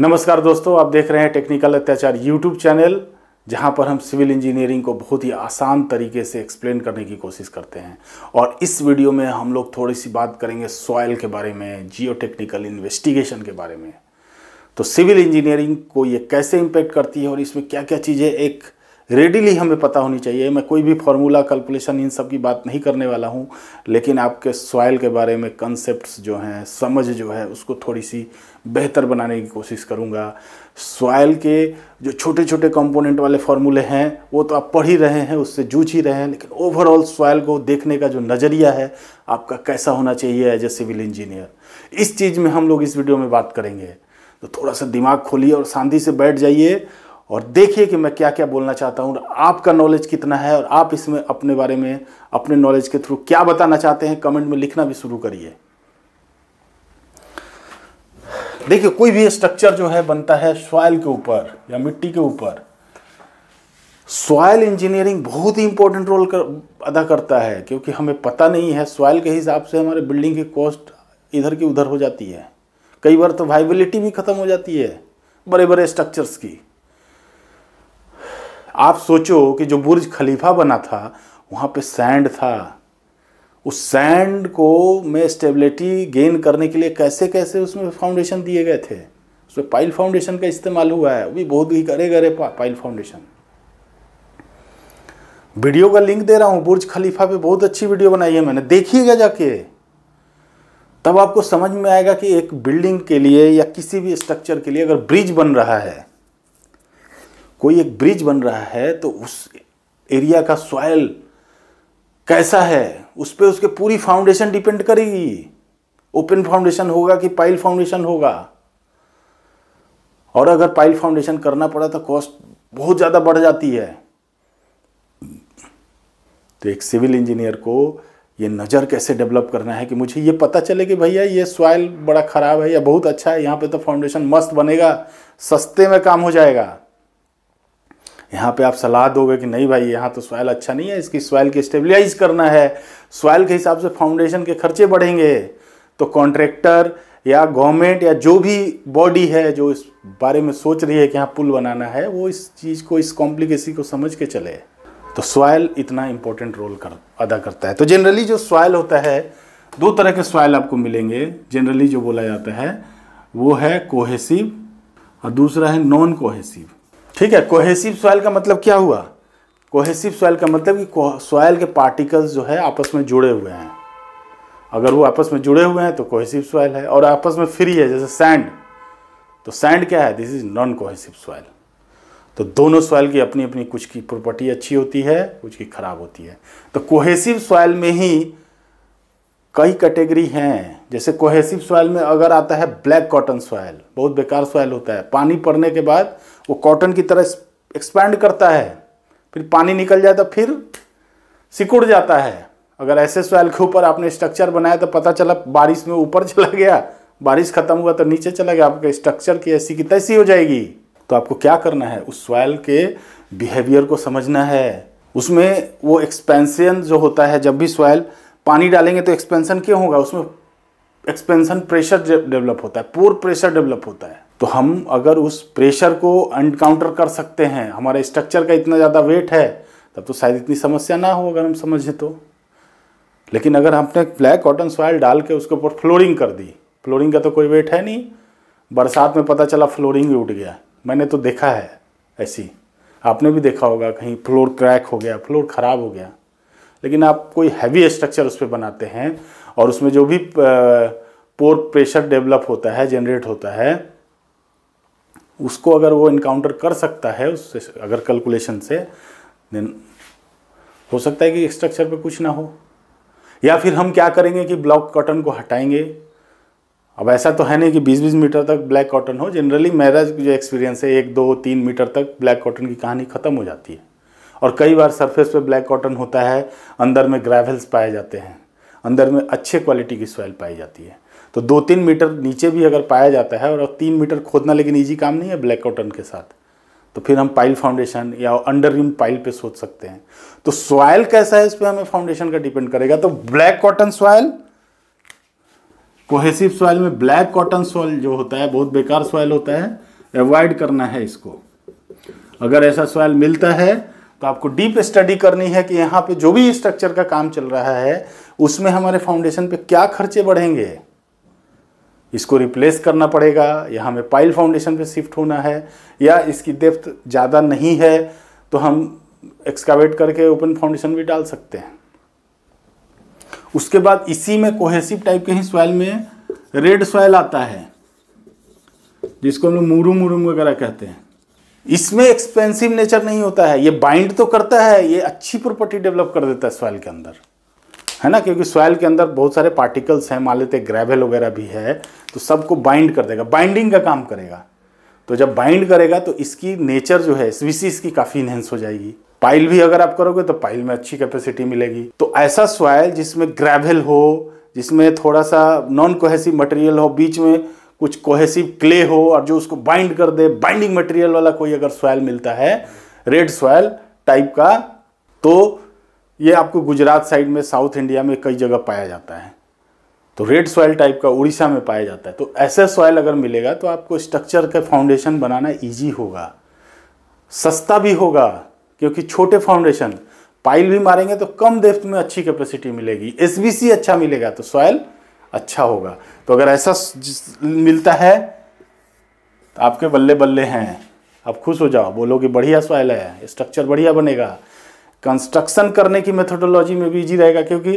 नमस्कार दोस्तों आप देख रहे हैं टेक्निकल अत्याचार यूट्यूब चैनल जहां पर हम सिविल इंजीनियरिंग को बहुत ही आसान तरीके से एक्सप्लेन करने की कोशिश करते हैं और इस वीडियो में हम लोग थोड़ी सी बात करेंगे सॉयल के बारे में जियो टेक्निकल इन्वेस्टिगेशन के बारे में तो सिविल इंजीनियरिंग को ये कैसे इम्पेक्ट करती है और इसमें क्या क्या चीज़ें एक रेडीली हमें पता होनी चाहिए मैं कोई भी फार्मूला कैलकुलेशन इन सब की बात नहीं करने वाला हूँ लेकिन आपके सॉयल के बारे में कंसेप्ट जो हैं समझ जो है उसको थोड़ी सी बेहतर बनाने की कोशिश करूँगा सॉयल के जो छोटे छोटे कंपोनेंट वाले फार्मूले हैं वो तो आप पढ़ ही रहे हैं उससे जूझ ही रहे हैं लेकिन ओवरऑल सॉयल को देखने का जो नज़रिया है आपका कैसा होना चाहिए एज ए सिविल इंजीनियर इस चीज़ में हम लोग इस वीडियो में बात करेंगे तो थोड़ा सा दिमाग खोलिए और शांति से बैठ जाइए और देखिए कि मैं क्या क्या बोलना चाहता हूँ आपका नॉलेज कितना है और आप इसमें अपने बारे में अपने नॉलेज के थ्रू क्या बताना चाहते हैं कमेंट में लिखना भी शुरू करिए देखिए कोई भी स्ट्रक्चर जो है बनता है सॉयल के ऊपर या मिट्टी के ऊपर सॉयल इंजीनियरिंग बहुत ही इंपॉर्टेंट रोल कर अदा करता है क्योंकि हमें पता नहीं है सॉयल के हिसाब से हमारे बिल्डिंग की कॉस्ट इधर की उधर हो जाती है कई बार तो वाइबिलिटी भी ख़त्म हो जाती है बड़े बड़े स्ट्रक्चर्स की आप सोचो कि जो बुर्ज खलीफा बना था वहाँ पे सैंड था उस सैंड को में स्टेबिलिटी गेन करने के लिए कैसे कैसे उसमें फाउंडेशन दिए गए थे उसमें पाइल फाउंडेशन का इस्तेमाल हुआ है वो भी बहुत ही करे गरे पाइल फाउंडेशन वीडियो का लिंक दे रहा हूँ बुर्ज खलीफा पे बहुत अच्छी वीडियो बनाई है मैंने देखिएगा जाके तब आपको समझ में आएगा कि एक बिल्डिंग के लिए या किसी भी स्ट्रक्चर के लिए अगर ब्रिज बन रहा है कोई एक ब्रिज बन रहा है तो उस एरिया का सॉयल कैसा है उस पर उसके पूरी फाउंडेशन डिपेंड करेगी ओपन फाउंडेशन होगा कि पाइल फाउंडेशन होगा और अगर पाइल फाउंडेशन करना पड़ा तो कॉस्ट बहुत ज़्यादा बढ़ जाती है तो एक सिविल इंजीनियर को ये नज़र कैसे डेवलप करना है कि मुझे ये पता चले कि भैया ये सॉयल बड़ा ख़राब है या बहुत अच्छा है यहाँ पे तो फाउंडेशन मस्त बनेगा सस्ते में काम हो जाएगा यहाँ पे आप सलाह दोगे कि नहीं भाई यहाँ तो सॉयल अच्छा नहीं है इसकी सॉयल की स्टेबलाइज करना है सॉयल के हिसाब से फाउंडेशन के खर्चे बढ़ेंगे तो कॉन्ट्रैक्टर या गवर्नमेंट या जो भी बॉडी है जो इस बारे में सोच रही है कि यहाँ पुल बनाना है वो इस चीज़ को इस कॉम्प्लिकेसी को समझ के चले तो सॉयल इतना इम्पोर्टेंट रोल कर अदा करता है तो जनरली जो सॉयल होता है दो तरह के सॉयल आपको मिलेंगे जनरली जो बोला जाता है वो है कोहेसिव और दूसरा है नॉन कोहेसिव ठीक है कोहेसिव सॉयल का मतलब क्या हुआ कोहेसिव सॉयल का मतलब कि सॉयल के पार्टिकल्स जो है आपस में जुड़े हुए हैं अगर वो आपस में जुड़े हुए हैं तो कोहेसिव सॉयल है और आपस में फ्री है जैसे सैंड तो सैंड क्या है this is non cohesive soil तो दोनों सॉयल की अपनी अपनी कुछ की प्रॉपर्टी अच्छी होती है कुछ की खराब होती है तो कोहेसिव सॉयल में ही कई कैटेगरी हैं जैसे कोहेसिव सॉयल में अगर आता है ब्लैक कॉटन सॉयल बहुत बेकार सॉयल होता है पानी पड़ने के बाद वो कॉटन की तरह एक्सपैंड करता है फिर पानी निकल जाए तो फिर सिकुड़ जाता है अगर ऐसे सॉयल के ऊपर आपने स्ट्रक्चर बनाया तो पता चला बारिश में ऊपर चला गया बारिश खत्म हुआ तो नीचे चला गया आपके स्ट्रक्चर की ऐसी की तैसी हो जाएगी तो आपको क्या करना है उस सॉयल के बिहेवियर को समझना है उसमें वो एक्सपेंसन जो होता है जब भी सॉयल पानी डालेंगे तो एक्सपेंसन क्यों होगा उसमें एक्सपेंसन प्रेशर डेवलप होता है पोर प्रेशर डेवलप होता है तो हम अगर उस प्रेशर को अनकाउंटर कर सकते हैं हमारे स्ट्रक्चर का इतना ज़्यादा वेट है तब तो शायद इतनी समस्या ना हो अगर हम समझें तो लेकिन अगर हमने ब्लैक कॉटन सॉयल डाल के उसके ऊपर फ्लोरिंग कर दी फ्लोरिंग का तो कोई वेट है नहीं बरसात में पता चला फ्लोरिंग भी उठ गया मैंने तो देखा है ऐसी आपने भी देखा होगा कहीं फ्लोर क्रैक हो गया फ्लोर ख़राब हो गया लेकिन आप कोई हैवी स्ट्रक्चर उस पर बनाते हैं और उसमें जो भी पोर प्रेशर डेवलप होता है जनरेट होता है उसको अगर वो इनकाउंटर कर सकता है उससे अगर कैलकुलेशन से देन हो सकता है कि स्ट्रक्चर पे कुछ ना हो या फिर हम क्या करेंगे कि ब्लॉक कॉटन को हटाएंगे अब ऐसा तो है नहीं कि 20-20 मीटर तक ब्लैक कॉटन हो जनरली मेरा जो एक्सपीरियंस है एक दो तीन मीटर तक ब्लैक कॉटन की कहानी ख़त्म हो जाती है और कई बार सरफेस पे ब्लैक कॉटन होता है अंदर में ग्रेवल्स पाए जाते हैं अंदर में अच्छे क्वालिटी की सॉइल पाई जाती है तो दो तीन मीटर नीचे भी अगर पाया जाता है और तीन मीटर खोदना लेकिन ईजी काम नहीं है ब्लैक कॉटन के साथ तो फिर हम पाइल फाउंडेशन या अंडर रिम पाइल पे सोच सकते हैं तो सॉयल कैसा है इस पर हमें फाउंडेशन का डिपेंड करेगा तो black cotton soil cohesive soil में ब्लैक कॉटन सॉइल जो होता है बहुत बेकार सॉइल होता है अवॉइड करना है इसको अगर ऐसा सॉइल मिलता है तो आपको डीप स्टडी करनी है कि यहाँ पे जो भी स्ट्रक्चर का काम चल रहा है उसमें हमारे फाउंडेशन पे क्या खर्चे बढ़ेंगे इसको रिप्लेस करना पड़ेगा या हमें पाइल फाउंडेशन पे शिफ्ट होना है या इसकी डेप्थ ज़्यादा नहीं है तो हम एक्सकावेट करके ओपन फाउंडेशन भी डाल सकते हैं उसके बाद इसी में कोहेसिव टाइप के ही सॉइल में रेड सॉइल आता है जिसको हम लोग मुरूम वगैरह कहते हैं इसमें एक्सपेंसिव नेचर नहीं होता है ये बाइंड तो करता है ये अच्छी प्रॉपर्टी डेवलप कर देता है सॉइल के अंदर है ना क्योंकि सॉइल के अंदर बहुत सारे पार्टिकल्स हैं मान लेते ग्रेवल वगैरह भी है तो सबको बाइंड कर देगा बाइंडिंग का काम करेगा तो जब बाइंड करेगा तो इसकी नेचर जो है स्पीसीज की काफ़ी इन्हेंस हो जाएगी पाइल भी अगर आप करोगे तो पाइल में अच्छी कैपेसिटी मिलेगी तो ऐसा सॉयल जिसमें ग्रेवल हो जिसमें थोड़ा सा नॉन कोहेसिव मटेरियल हो बीच में कुछ कोहेसिव क्ले हो और जो उसको बाइंड कर दे बाइंडिंग मटेरियल वाला कोई अगर सॉयल मिलता है रेड सॉयल टाइप का तो ये आपको गुजरात साइड में साउथ इंडिया में कई जगह पाया जाता है तो रेड सॉयल टाइप का उड़ीसा में पाया जाता है तो ऐसे सॉयल अगर मिलेगा तो आपको स्ट्रक्चर का फाउंडेशन बनाना ईजी होगा सस्ता भी होगा क्योंकि छोटे फाउंडेशन पाइल भी मारेंगे तो कम डेप्थ में अच्छी कैपेसिटी मिलेगी एस अच्छा मिलेगा तो सॉयल अच्छा होगा तो अगर ऐसा मिलता है तो आपके बल्ले बल्ले हैं आप खुश हो जाओ बोलो कि बढ़िया सॉइल है स्ट्रक्चर बढ़िया बनेगा कंस्ट्रक्शन करने की मेथोडोलॉजी में भी इजी रहेगा क्योंकि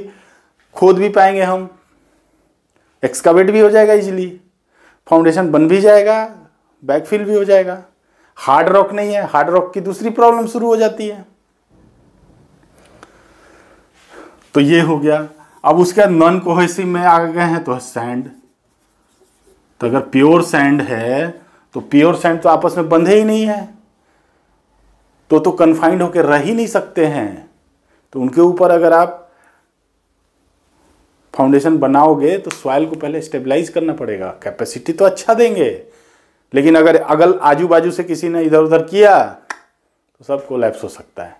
खोद भी पाएंगे हम एक्सकावेट भी हो जाएगा इजीली फाउंडेशन बन भी जाएगा बैकफिल भी हो जाएगा हार्ड रॉक नहीं है हार्ड रॉक की दूसरी प्रॉब्लम शुरू हो जाती है तो ये हो गया अब उसके बाद नॉन कोहेसिव में आ गए हैं तो है सैंड तो अगर प्योर सैंड है तो प्योर सैंड तो आपस में बंधे ही नहीं है तो तो कन्फाइंड होकर रह ही नहीं सकते हैं तो उनके ऊपर अगर आप फाउंडेशन बनाओगे तो सॉयल को पहले स्टेबलाइज करना पड़ेगा कैपेसिटी तो अच्छा देंगे लेकिन अगर अगल आजू बाजू से किसी ने इधर उधर किया तो सब कोलैप्स हो सकता है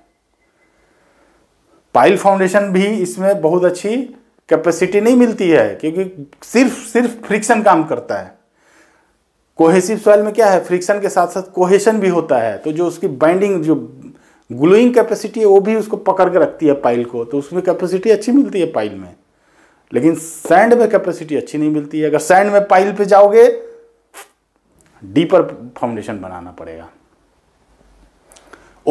पाइल फाउंडेशन भी इसमें बहुत अच्छी कैपेसिटी नहीं मिलती है क्योंकि सिर्फ सिर्फ फ्रिक्शन काम करता है कोहेसिव सॉइल में क्या है फ्रिक्शन के साथ साथ कोहेशन भी होता है तो जो उसकी बाइंडिंग जो ग्लोइंग कैपेसिटी है वो भी उसको पकड़ के रखती है पाइल को तो उसमें कैपेसिटी अच्छी मिलती है पाइल में लेकिन सैंड में कैपेसिटी अच्छी नहीं मिलती है अगर सैंड में पाइल पे जाओगे डीपर फाउंडेशन बनाना पड़ेगा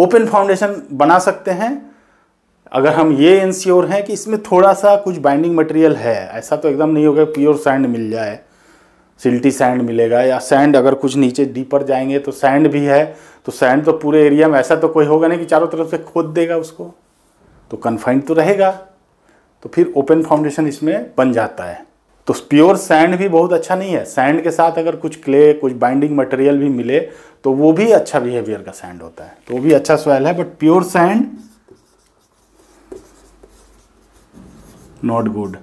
ओपन फाउंडेशन बना सकते हैं अगर हम ये इंश्योर हैं कि इसमें थोड़ा सा कुछ बाइंडिंग मटेरियल है ऐसा तो एकदम नहीं होगा प्योर सैंड मिल जाए सिल्टी सैंड मिलेगा या सैंड अगर कुछ नीचे डीपर जाएंगे तो सैंड भी है तो सैंड तो पूरे एरिया में ऐसा तो कोई होगा नहीं कि चारों तरफ से खोद देगा उसको तो कन्फाइंड तो रहेगा तो फिर ओपन फाउंडेशन इसमें बन जाता है तो प्योर सैंड भी बहुत अच्छा नहीं है सैंड के साथ अगर कुछ क्ले कुछ बाइंडिंग मटेरियल भी मिले तो वो भी अच्छा बिहेवियर का सैंड होता है तो वो भी अच्छा सॉयल है but pure sand not good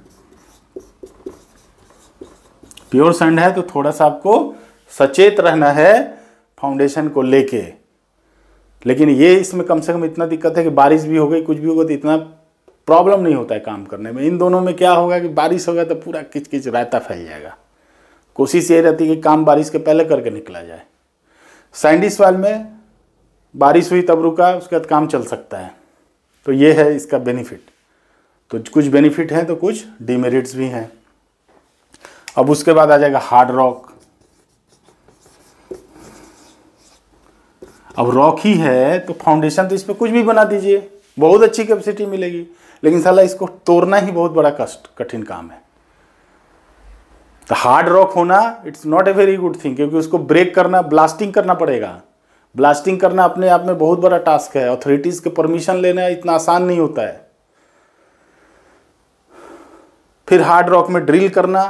pure sand है तो थोड़ा सा आपको सचेत रहना है फाउंडेशन को लेके लेकिन ये इसमें कम से कम इतना दिक्कत है कि बारिश भी हो गई कुछ भी होगा तो इतना प्रॉब्लम नहीं होता है काम करने में इन दोनों में क्या होगा कि बारिश होगा तो पूरा किच किच रायता फैल जाएगा कोशिश ये रहती है कि काम बारिश के पहले करके निकला जाए सैंडिस वाल में बारिश हुई तब रुका उसके बाद काम चल सकता है तो ये है इसका बेनिफिट तो कुछ बेनिफिट हैं तो कुछ डिमेरिट्स भी हैं अब उसके बाद आ जाएगा हार्ड रॉक अब रॉक ही है तो फाउंडेशन तो इस पर कुछ भी बना दीजिए बहुत अच्छी कैपेसिटी मिलेगी लेकिन साला इसको तोड़ना ही बहुत बड़ा कष्ट कठिन काम है तो हार्ड रॉक होना it's not a very good thing क्योंकि उसको ब्रेक करना ब्लास्टिंग करना पड़ेगा ब्लास्टिंग करना अपने आप में बहुत बड़ा टास्क है अथॉरिटीज़ के परमिशन लेना इतना आसान नहीं होता है फिर हार्ड रॉक में ड्रिल करना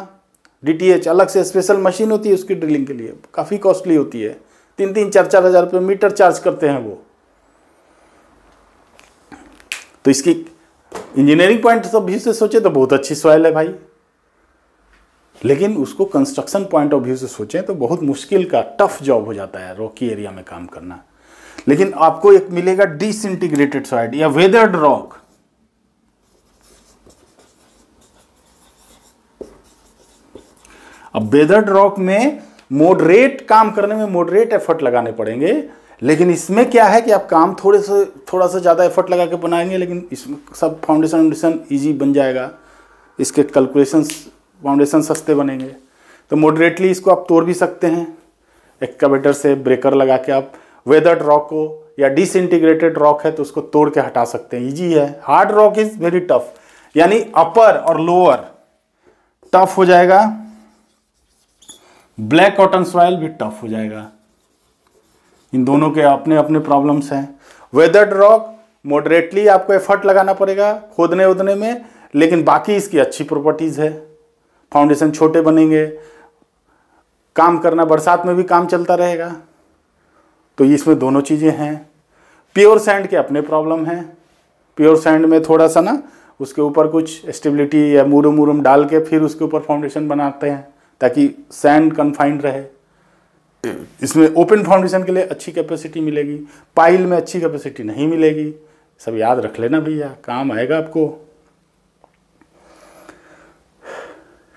डीटीएच अलग से स्पेशल मशीन होती है उसकी ड्रिलिंग के लिए काफ़ी कॉस्टली होती है तीन तीन चार चार हज़ार रुपये मीटर चार्ज करते हैं वो तो इसकी इंजीनियरिंग पॉइंट ऑफ व्यू से सोचे तो बहुत अच्छी सॉइल है भाई लेकिन उसको कंस्ट्रक्शन पॉइंट ऑफ व्यू से सोचें तो बहुत मुश्किल का टफ जॉब हो जाता है रॉकी एरिया में काम करना लेकिन आपको एक मिलेगा डिसइंटीग्रेटेड सॉइड या वेदर्ड रॉक अब बेदर्ड रॉक में मॉडरेट काम करने में मॉडरेट एफर्ट लगाने पड़ेंगे लेकिन इसमें क्या है कि आप काम थोड़े से थोड़ा सा ज़्यादा एफर्ट लगा के बनाएंगे लेकिन इसमें सब फाउंडेशन वाउंडेशन ईजी बन जाएगा इसके कैलकुलेशन फाउंडेशन सस्ते बनेंगे तो मॉडरेटली इसको आप तोड़ भी सकते हैं कबेटर से ब्रेकर लगा के आप वेदर्ड रॉक को या डिसइंटीग्रेटेड रॉक है तो उसको तोड़ के हटा सकते हैं ईजी है hard rock is very tough यानी अपर और लोअर टफ हो जाएगा ब्लैक कॉटन सॉयल भी टफ हो जाएगा इन दोनों के अपने अपने प्रॉब्लम्स हैं वेदर्ड रॉक मॉडरेटली आपको एफर्ट लगाना पड़ेगा खोदने उदने में लेकिन बाकी इसकी अच्छी प्रॉपर्टीज़ है फाउंडेशन छोटे बनेंगे काम करना बरसात में भी काम चलता रहेगा तो इसमें दोनों चीज़ें हैं प्योर सैंड के अपने प्रॉब्लम हैं प्योर सैंड में थोड़ा सा ना उसके ऊपर कुछ स्टेबिलिटी या मूरम मूरम डाल के फिर उसके ऊपर फाउंडेशन बनाते हैं ताकि सैंड कन्फाइंड रहे इसमें ओपन फाउंडेशन के लिए अच्छी कैपेसिटी मिलेगी पाइल में अच्छी कैपेसिटी नहीं मिलेगी सब याद रख लेना भैया काम आएगा आपको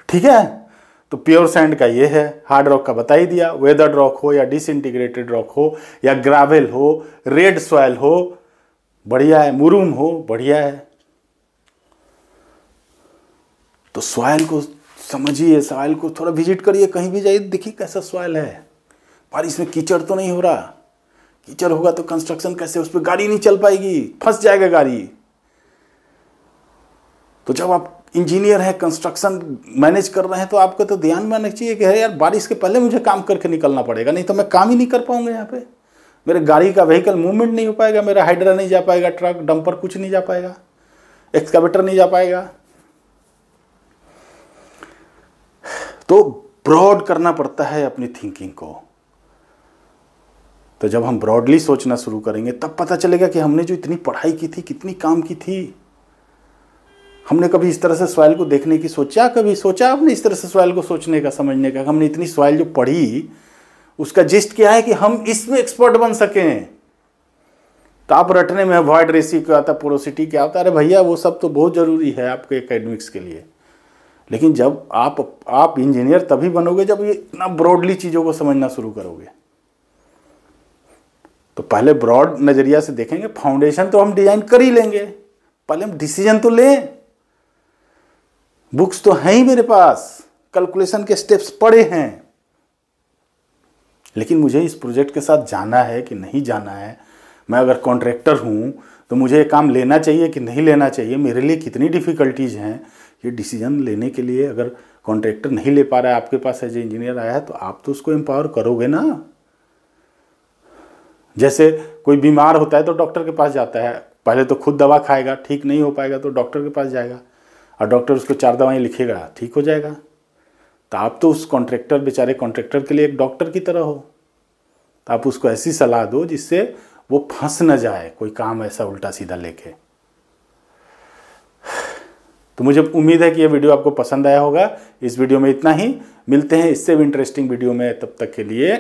ठीक है तो प्योर सैंड का ये है हार्ड रॉक का बता ही दिया वेदर्ड रॉक हो या डिसइंटीग्रेटेड रॉक हो या ग्रावेल हो रेड सॉयल हो बढ़िया है मुरूम हो बढ़िया है तो सॉयल को समझिए सॉइल को थोड़ा विजिट करिए कहीं भी जाइए देखिए कैसा सॉइल है पर इसमें कीचड़ तो नहीं हो रहा कीचड़ होगा तो कंस्ट्रक्शन कैसे उस पर गाड़ी नहीं चल पाएगी फंस जाएगा गाड़ी तो जब आप इंजीनियर हैं कंस्ट्रक्शन मैनेज कर रहे हैं तो आपको तो ध्यान में रखना चाहिए कि यार बारिश के पहले मुझे काम करके निकलना पड़ेगा नहीं तो मैं काम ही नहीं कर पाऊंगा यहाँ पे मेरे गाड़ी का व्हीकल मूवमेंट नहीं हो पाएगा मेरा हाइड्रा नहीं जा पाएगा ट्रक डंपर कुछ नहीं जा पाएगा एक्सकावेटर नहीं जा पाएगा तो ब्रॉड करना पड़ता है अपनी थिंकिंग को तो जब हम ब्रॉडली सोचना शुरू करेंगे तब पता चलेगा कि हमने जो इतनी पढ़ाई की थी कितनी काम की थी हमने कभी इस तरह से सॉयल को देखने की सोचा कभी सोचा आपने इस तरह से सॉयल को सोचने का समझने का हमने इतनी सॉयल जो पढ़ी उसका जिस्ट क्या है कि हम इसमें एक्सपर्ट बन सकें तो आप रटने में अवॉइड रेसी क्या आता पोरोसिटी क्या होता है अरे भैया वो सब तो बहुत ज़रूरी है आपके एकेडमिक्स के लिए लेकिन जब आप आप इंजीनियर तभी बनोगे जब ये इतना ब्रॉडली चीज़ों को समझना शुरू करोगे तो पहले ब्रॉड नज़रिया से देखेंगे फाउंडेशन तो हम डिजाइन कर ही लेंगे पहले हम डिसीजन तो लें बुक्स तो हैं ही मेरे पास कैलकुलेशन के स्टेप्स पड़े हैं लेकिन मुझे इस प्रोजेक्ट के साथ जाना है कि नहीं जाना है मैं अगर कॉन्ट्रैक्टर हूँ तो मुझे ये काम लेना चाहिए कि नहीं लेना चाहिए मेरे लिए कितनी डिफ़िकल्टीज हैं ये डिसीजन लेने के लिए अगर कॉन्ट्रैक्टर नहीं ले पा रहा है आपके पास एज ए इंजीनियर आया है तो आप तो उसको एम्पावर करोगे ना जैसे कोई बीमार होता है तो डॉक्टर के पास जाता है पहले तो खुद दवा खाएगा ठीक नहीं हो पाएगा तो डॉक्टर के पास जाएगा और डॉक्टर उसको चार दवाएं लिखेगा ठीक हो जाएगा तो आप तो उस कॉन्ट्रैक्टर बेचारे कॉन्ट्रैक्टर के लिए एक डॉक्टर की तरह हो तो आप उसको ऐसी सलाह दो जिससे वो फंस न जाए कोई काम ऐसा उल्टा सीधा लेके तो मुझे उम्मीद है कि यह वीडियो आपको पसंद आया होगा इस वीडियो में इतना ही मिलते हैं इससे भी इंटरेस्टिंग वीडियो में तब तक के लिए